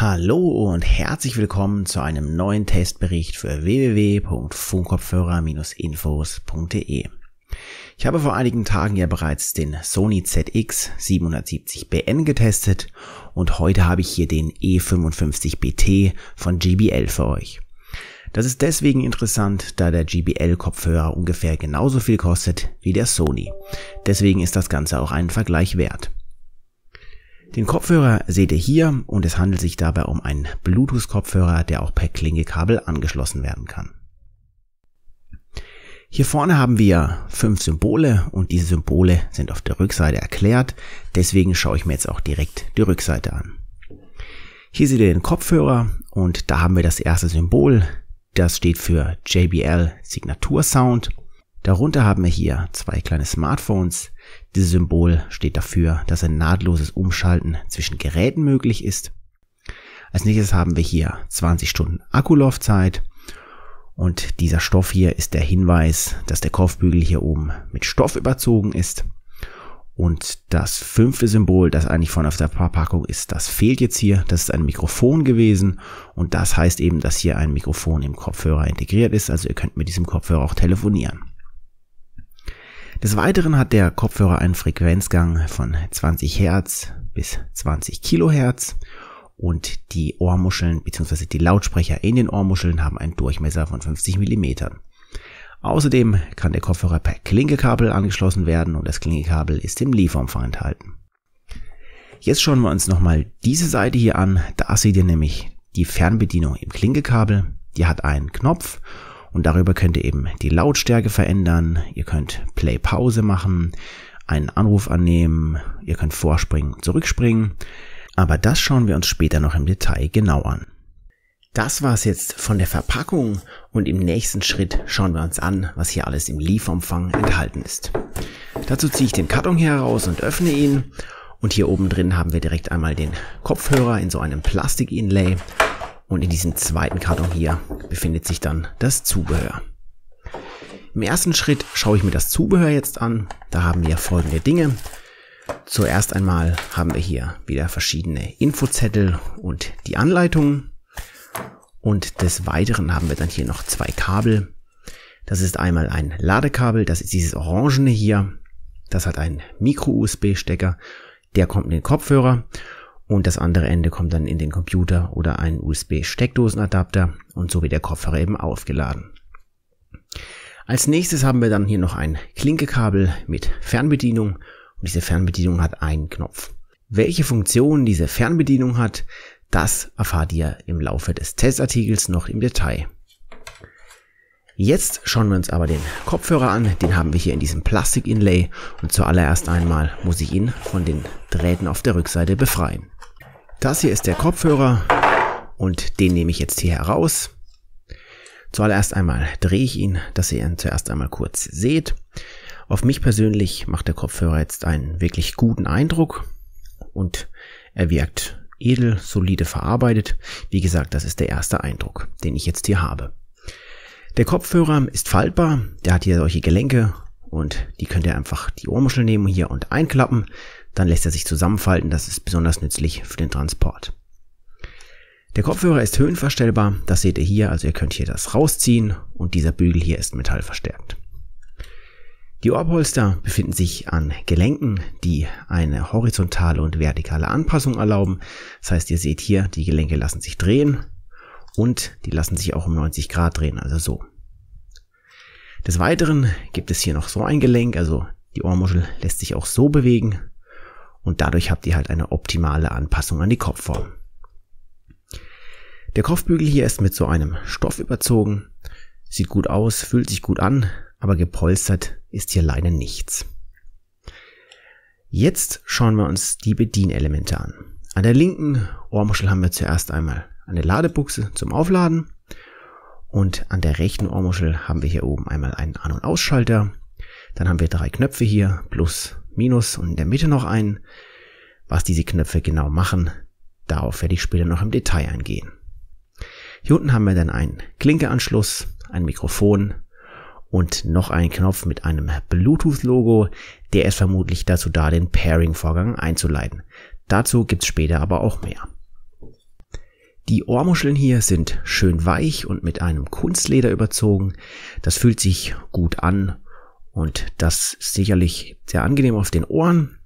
Hallo und herzlich willkommen zu einem neuen Testbericht für www.funkopfhörer-infos.de. Ich habe vor einigen Tagen ja bereits den Sony ZX 770BN getestet und heute habe ich hier den E55BT von GBL für euch. Das ist deswegen interessant, da der GBL-Kopfhörer ungefähr genauso viel kostet wie der Sony. Deswegen ist das Ganze auch einen Vergleich wert. Den Kopfhörer seht ihr hier und es handelt sich dabei um einen Bluetooth-Kopfhörer, der auch per Klingekabel angeschlossen werden kann. Hier vorne haben wir fünf Symbole und diese Symbole sind auf der Rückseite erklärt. Deswegen schaue ich mir jetzt auch direkt die Rückseite an. Hier seht ihr den Kopfhörer und da haben wir das erste Symbol. Das steht für JBL Signatur Sound. Darunter haben wir hier zwei kleine Smartphones. Dieses Symbol steht dafür, dass ein nahtloses Umschalten zwischen Geräten möglich ist. Als nächstes haben wir hier 20 Stunden Akkulaufzeit. Und dieser Stoff hier ist der Hinweis, dass der Kopfbügel hier oben mit Stoff überzogen ist. Und das fünfte Symbol, das eigentlich von auf der Verpackung ist, das fehlt jetzt hier. Das ist ein Mikrofon gewesen und das heißt eben, dass hier ein Mikrofon im Kopfhörer integriert ist. Also ihr könnt mit diesem Kopfhörer auch telefonieren. Des Weiteren hat der Kopfhörer einen Frequenzgang von 20 Hertz bis 20 Kilohertz und die Ohrmuscheln bzw. die Lautsprecher in den Ohrmuscheln haben einen Durchmesser von 50 Millimetern. Außerdem kann der Kopfhörer per Klinkekabel angeschlossen werden und das Klinkekabel ist im Lieferumfang enthalten. Jetzt schauen wir uns nochmal diese Seite hier an. Da seht ihr nämlich die Fernbedienung im Klinkekabel. Die hat einen Knopf und darüber könnt ihr eben die Lautstärke verändern, ihr könnt Play-Pause machen, einen Anruf annehmen, ihr könnt vorspringen, zurückspringen. Aber das schauen wir uns später noch im Detail genau an. Das war's jetzt von der Verpackung und im nächsten Schritt schauen wir uns an, was hier alles im Lieferumfang enthalten ist. Dazu ziehe ich den Karton hier heraus und öffne ihn und hier oben drin haben wir direkt einmal den Kopfhörer in so einem Plastik-Inlay und in diesem zweiten Karton hier befindet sich dann das Zubehör. Im ersten Schritt schaue ich mir das Zubehör jetzt an. Da haben wir folgende Dinge. Zuerst einmal haben wir hier wieder verschiedene Infozettel und die Anleitungen. Und des Weiteren haben wir dann hier noch zwei Kabel. Das ist einmal ein Ladekabel, das ist dieses orangene hier. Das hat einen Micro-USB-Stecker, der kommt in den Kopfhörer und das andere Ende kommt dann in den Computer oder einen USB-Steckdosenadapter und so wird der Kopfhörer eben aufgeladen. Als nächstes haben wir dann hier noch ein Klinkekabel mit Fernbedienung und diese Fernbedienung hat einen Knopf. Welche Funktion diese Fernbedienung hat, das erfahrt ihr im Laufe des Testartikels noch im Detail. Jetzt schauen wir uns aber den Kopfhörer an, den haben wir hier in diesem Plastik-Inlay und zuallererst einmal muss ich ihn von den Drähten auf der Rückseite befreien. Das hier ist der Kopfhörer und den nehme ich jetzt hier heraus. Zuallererst einmal drehe ich ihn, dass ihr ihn zuerst einmal kurz seht. Auf mich persönlich macht der Kopfhörer jetzt einen wirklich guten Eindruck und er wirkt edel, solide verarbeitet. Wie gesagt, das ist der erste Eindruck, den ich jetzt hier habe. Der Kopfhörer ist faltbar, der hat hier solche Gelenke und die könnt ihr einfach die Ohrmuschel nehmen hier und einklappen dann lässt er sich zusammenfalten, das ist besonders nützlich für den Transport. Der Kopfhörer ist höhenverstellbar, das seht ihr hier, also ihr könnt hier das rausziehen und dieser Bügel hier ist metallverstärkt. Die Ohrpolster befinden sich an Gelenken, die eine horizontale und vertikale Anpassung erlauben. Das heißt, ihr seht hier, die Gelenke lassen sich drehen und die lassen sich auch um 90 Grad drehen, also so. Des Weiteren gibt es hier noch so ein Gelenk, also die Ohrmuschel lässt sich auch so bewegen und dadurch habt ihr halt eine optimale Anpassung an die Kopfform. Der Kopfbügel hier ist mit so einem Stoff überzogen, sieht gut aus, fühlt sich gut an, aber gepolstert ist hier leider nichts. Jetzt schauen wir uns die Bedienelemente an. An der linken Ohrmuschel haben wir zuerst einmal eine Ladebuchse zum Aufladen und an der rechten Ohrmuschel haben wir hier oben einmal einen An- und Ausschalter. Dann haben wir drei Knöpfe hier plus Minus und in der Mitte noch ein. Was diese Knöpfe genau machen, darauf werde ich später noch im Detail eingehen. Hier unten haben wir dann einen Klinkeanschluss, ein Mikrofon und noch einen Knopf mit einem Bluetooth-Logo. Der ist vermutlich dazu da, den Pairing-Vorgang einzuleiten. Dazu gibt es später aber auch mehr. Die Ohrmuscheln hier sind schön weich und mit einem Kunstleder überzogen. Das fühlt sich gut an und das ist sicherlich sehr angenehm auf den Ohren.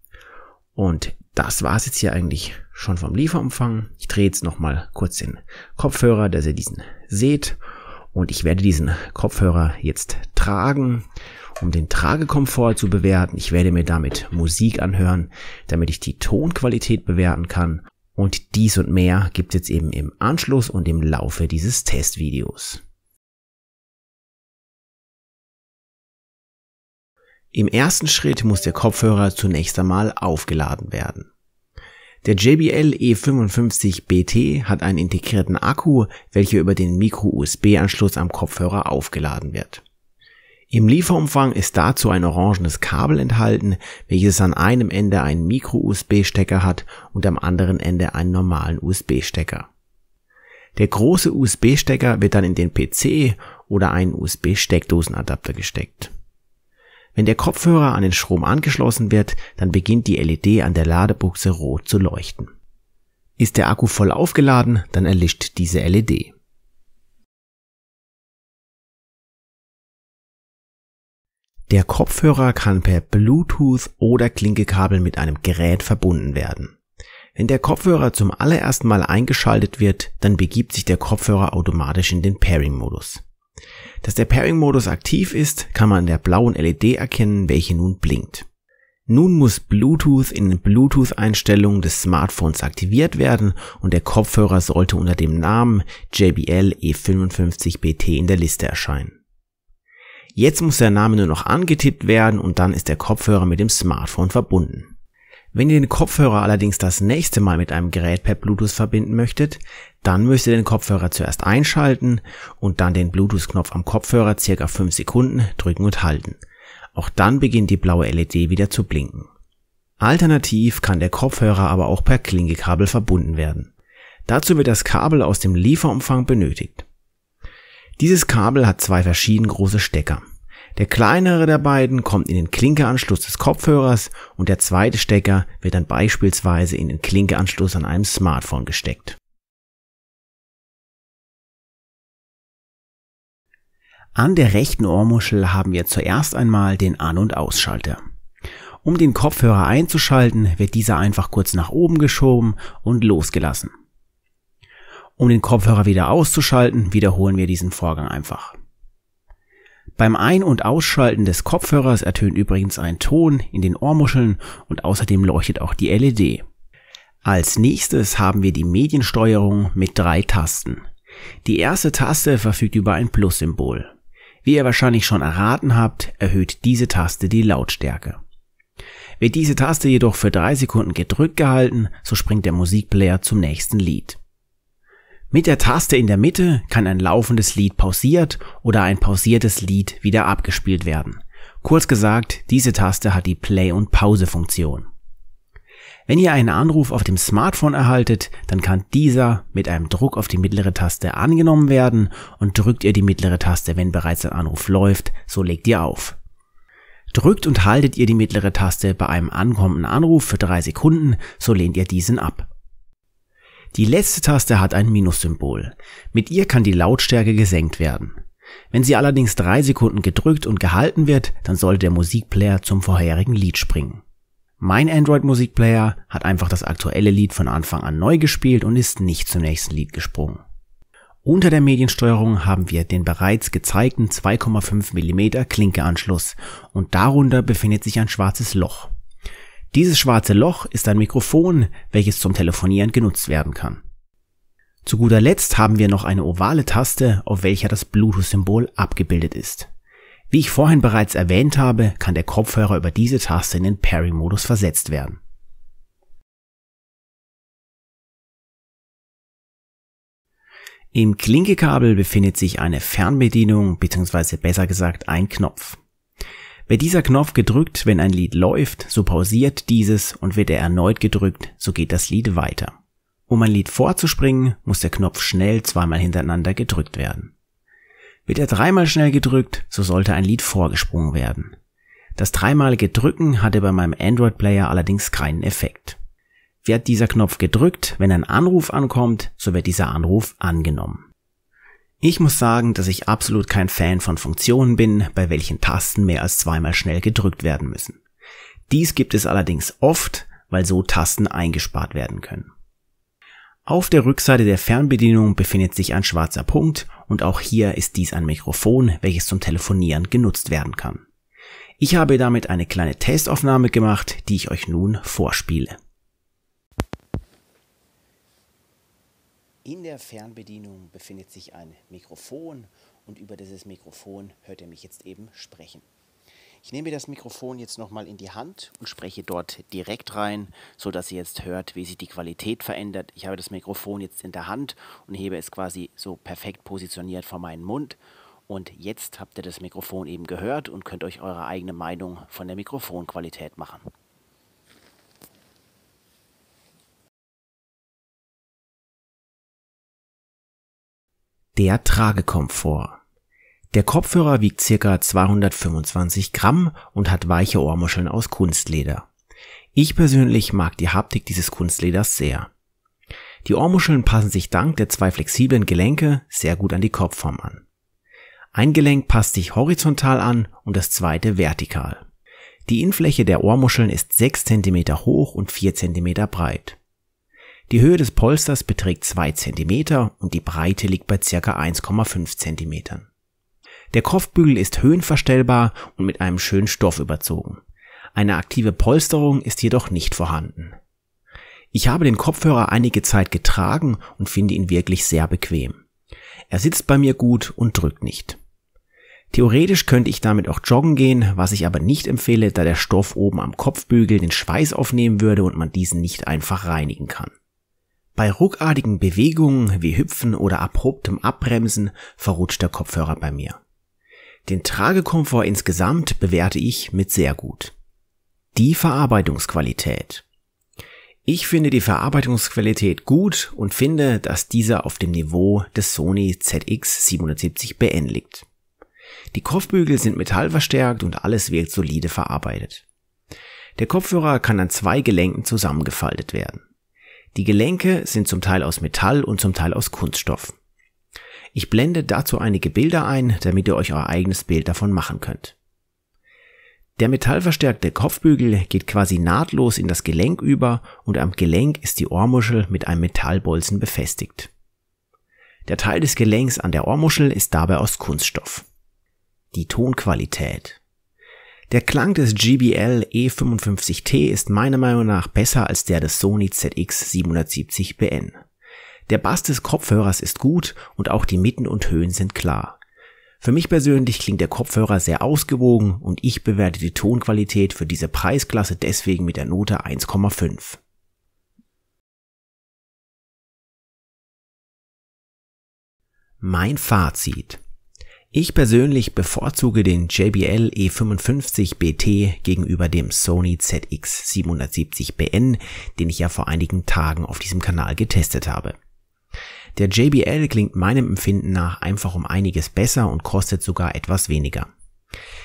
Und das war es jetzt hier eigentlich schon vom Lieferumfang. Ich drehe jetzt nochmal kurz den Kopfhörer, dass ihr diesen seht. Und ich werde diesen Kopfhörer jetzt tragen, um den Tragekomfort zu bewerten. Ich werde mir damit Musik anhören, damit ich die Tonqualität bewerten kann. Und dies und mehr gibt es jetzt eben im Anschluss und im Laufe dieses Testvideos. Im ersten Schritt muss der Kopfhörer zunächst einmal aufgeladen werden. Der JBL E55 BT hat einen integrierten Akku, welcher über den Micro-USB-Anschluss am Kopfhörer aufgeladen wird. Im Lieferumfang ist dazu ein orangenes Kabel enthalten, welches an einem Ende einen Micro-USB-Stecker hat und am anderen Ende einen normalen USB-Stecker. Der große USB-Stecker wird dann in den PC oder einen USB-Steckdosenadapter gesteckt. Wenn der Kopfhörer an den Strom angeschlossen wird, dann beginnt die LED an der Ladebuchse rot zu leuchten. Ist der Akku voll aufgeladen, dann erlischt diese LED. Der Kopfhörer kann per Bluetooth oder Klinkekabel mit einem Gerät verbunden werden. Wenn der Kopfhörer zum allerersten Mal eingeschaltet wird, dann begibt sich der Kopfhörer automatisch in den Pairing-Modus. Dass der Pairing-Modus aktiv ist, kann man an der blauen LED erkennen, welche nun blinkt. Nun muss Bluetooth in den Bluetooth-Einstellungen des Smartphones aktiviert werden und der Kopfhörer sollte unter dem Namen JBL E55BT in der Liste erscheinen. Jetzt muss der Name nur noch angetippt werden und dann ist der Kopfhörer mit dem Smartphone verbunden. Wenn ihr den Kopfhörer allerdings das nächste Mal mit einem Gerät per Bluetooth verbinden möchtet, dann müsst ihr den Kopfhörer zuerst einschalten und dann den Bluetooth-Knopf am Kopfhörer circa 5 Sekunden drücken und halten. Auch dann beginnt die blaue LED wieder zu blinken. Alternativ kann der Kopfhörer aber auch per Klingekabel verbunden werden. Dazu wird das Kabel aus dem Lieferumfang benötigt. Dieses Kabel hat zwei verschieden große Stecker. Der kleinere der beiden kommt in den Klinkeanschluss des Kopfhörers und der zweite Stecker wird dann beispielsweise in den Klinkeanschluss an einem Smartphone gesteckt. An der rechten Ohrmuschel haben wir zuerst einmal den An- und Ausschalter. Um den Kopfhörer einzuschalten, wird dieser einfach kurz nach oben geschoben und losgelassen. Um den Kopfhörer wieder auszuschalten, wiederholen wir diesen Vorgang einfach. Beim Ein- und Ausschalten des Kopfhörers ertönt übrigens ein Ton in den Ohrmuscheln und außerdem leuchtet auch die LED. Als nächstes haben wir die Mediensteuerung mit drei Tasten. Die erste Taste verfügt über ein Plus-Symbol. Wie ihr wahrscheinlich schon erraten habt, erhöht diese Taste die Lautstärke. Wird diese Taste jedoch für drei Sekunden gedrückt gehalten, so springt der Musikplayer zum nächsten Lied. Mit der Taste in der Mitte kann ein laufendes Lied pausiert oder ein pausiertes Lied wieder abgespielt werden. Kurz gesagt, diese Taste hat die Play- und Pause-Funktion. Wenn ihr einen Anruf auf dem Smartphone erhaltet, dann kann dieser mit einem Druck auf die mittlere Taste angenommen werden und drückt ihr die mittlere Taste, wenn bereits ein Anruf läuft, so legt ihr auf. Drückt und haltet ihr die mittlere Taste bei einem ankommenden Anruf für drei Sekunden, so lehnt ihr diesen ab. Die letzte Taste hat ein Minussymbol. Mit ihr kann die Lautstärke gesenkt werden. Wenn sie allerdings drei Sekunden gedrückt und gehalten wird, dann sollte der Musikplayer zum vorherigen Lied springen. Mein Android Musikplayer hat einfach das aktuelle Lied von Anfang an neu gespielt und ist nicht zum nächsten Lied gesprungen. Unter der Mediensteuerung haben wir den bereits gezeigten 2,5 mm Klinkeanschluss und darunter befindet sich ein schwarzes Loch. Dieses schwarze Loch ist ein Mikrofon, welches zum Telefonieren genutzt werden kann. Zu guter Letzt haben wir noch eine ovale Taste, auf welcher das Bluetooth-Symbol abgebildet ist. Wie ich vorhin bereits erwähnt habe, kann der Kopfhörer über diese Taste in den Pairing-Modus versetzt werden. Im Klinkekabel befindet sich eine Fernbedienung bzw. besser gesagt ein Knopf. Wird dieser Knopf gedrückt, wenn ein Lied läuft, so pausiert dieses und wird er erneut gedrückt, so geht das Lied weiter. Um ein Lied vorzuspringen, muss der Knopf schnell zweimal hintereinander gedrückt werden. Wird er dreimal schnell gedrückt, so sollte ein Lied vorgesprungen werden. Das dreimalige Drücken hatte bei meinem Android-Player allerdings keinen Effekt. Wird dieser Knopf gedrückt, wenn ein Anruf ankommt, so wird dieser Anruf angenommen. Ich muss sagen, dass ich absolut kein Fan von Funktionen bin, bei welchen Tasten mehr als zweimal schnell gedrückt werden müssen. Dies gibt es allerdings oft, weil so Tasten eingespart werden können. Auf der Rückseite der Fernbedienung befindet sich ein schwarzer Punkt und auch hier ist dies ein Mikrofon, welches zum Telefonieren genutzt werden kann. Ich habe damit eine kleine Testaufnahme gemacht, die ich euch nun vorspiele. In der Fernbedienung befindet sich ein Mikrofon und über dieses Mikrofon hört ihr mich jetzt eben sprechen. Ich nehme das Mikrofon jetzt nochmal in die Hand und spreche dort direkt rein, sodass ihr jetzt hört, wie sich die Qualität verändert. Ich habe das Mikrofon jetzt in der Hand und hebe es quasi so perfekt positioniert vor meinen Mund. Und jetzt habt ihr das Mikrofon eben gehört und könnt euch eure eigene Meinung von der Mikrofonqualität machen. Der Tragekomfort. Der Kopfhörer wiegt ca. 225 Gramm und hat weiche Ohrmuscheln aus Kunstleder. Ich persönlich mag die Haptik dieses Kunstleders sehr. Die Ohrmuscheln passen sich dank der zwei flexiblen Gelenke sehr gut an die Kopfform an. Ein Gelenk passt sich horizontal an und das zweite vertikal. Die Innenfläche der Ohrmuscheln ist 6 cm hoch und 4 cm breit. Die Höhe des Polsters beträgt 2 cm und die Breite liegt bei ca. 1,5 cm. Der Kopfbügel ist höhenverstellbar und mit einem schönen Stoff überzogen. Eine aktive Polsterung ist jedoch nicht vorhanden. Ich habe den Kopfhörer einige Zeit getragen und finde ihn wirklich sehr bequem. Er sitzt bei mir gut und drückt nicht. Theoretisch könnte ich damit auch joggen gehen, was ich aber nicht empfehle, da der Stoff oben am Kopfbügel den Schweiß aufnehmen würde und man diesen nicht einfach reinigen kann. Bei ruckartigen Bewegungen wie Hüpfen oder abruptem Abbremsen verrutscht der Kopfhörer bei mir. Den Tragekomfort insgesamt bewerte ich mit sehr gut. Die Verarbeitungsqualität. Ich finde die Verarbeitungsqualität gut und finde, dass dieser auf dem Niveau des Sony ZX770BN liegt. Die Kopfbügel sind metallverstärkt und alles wirkt solide verarbeitet. Der Kopfhörer kann an zwei Gelenken zusammengefaltet werden. Die Gelenke sind zum Teil aus Metall und zum Teil aus Kunststoff. Ich blende dazu einige Bilder ein, damit ihr euch euer eigenes Bild davon machen könnt. Der metallverstärkte Kopfbügel geht quasi nahtlos in das Gelenk über und am Gelenk ist die Ohrmuschel mit einem Metallbolzen befestigt. Der Teil des Gelenks an der Ohrmuschel ist dabei aus Kunststoff. Die Tonqualität. Der Klang des GBL E55T ist meiner Meinung nach besser als der des Sony ZX770BN. Der Bass des Kopfhörers ist gut und auch die Mitten und Höhen sind klar. Für mich persönlich klingt der Kopfhörer sehr ausgewogen und ich bewerte die Tonqualität für diese Preisklasse deswegen mit der Note 1,5. Mein Fazit. Ich persönlich bevorzuge den JBL E55 BT gegenüber dem Sony ZX770BN, den ich ja vor einigen Tagen auf diesem Kanal getestet habe. Der JBL klingt meinem Empfinden nach einfach um einiges besser und kostet sogar etwas weniger.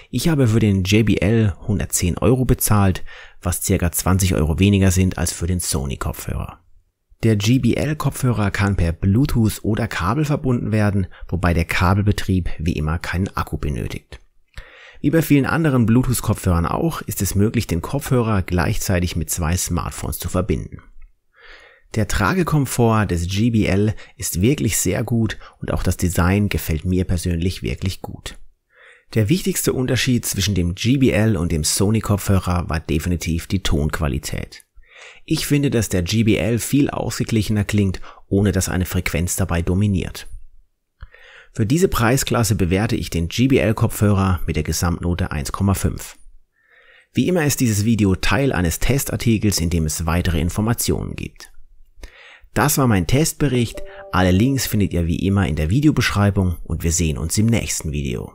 Ich habe für den JBL 110 Euro bezahlt, was circa 20 Euro weniger sind als für den Sony Kopfhörer. Der GBL-Kopfhörer kann per Bluetooth oder Kabel verbunden werden, wobei der Kabelbetrieb wie immer keinen Akku benötigt. Wie bei vielen anderen Bluetooth-Kopfhörern auch, ist es möglich, den Kopfhörer gleichzeitig mit zwei Smartphones zu verbinden. Der Tragekomfort des GBL ist wirklich sehr gut und auch das Design gefällt mir persönlich wirklich gut. Der wichtigste Unterschied zwischen dem GBL und dem Sony Kopfhörer war definitiv die Tonqualität. Ich finde, dass der GBL viel ausgeglichener klingt, ohne dass eine Frequenz dabei dominiert. Für diese Preisklasse bewerte ich den GBL-Kopfhörer mit der Gesamtnote 1,5. Wie immer ist dieses Video Teil eines Testartikels, in dem es weitere Informationen gibt. Das war mein Testbericht, alle Links findet ihr wie immer in der Videobeschreibung und wir sehen uns im nächsten Video.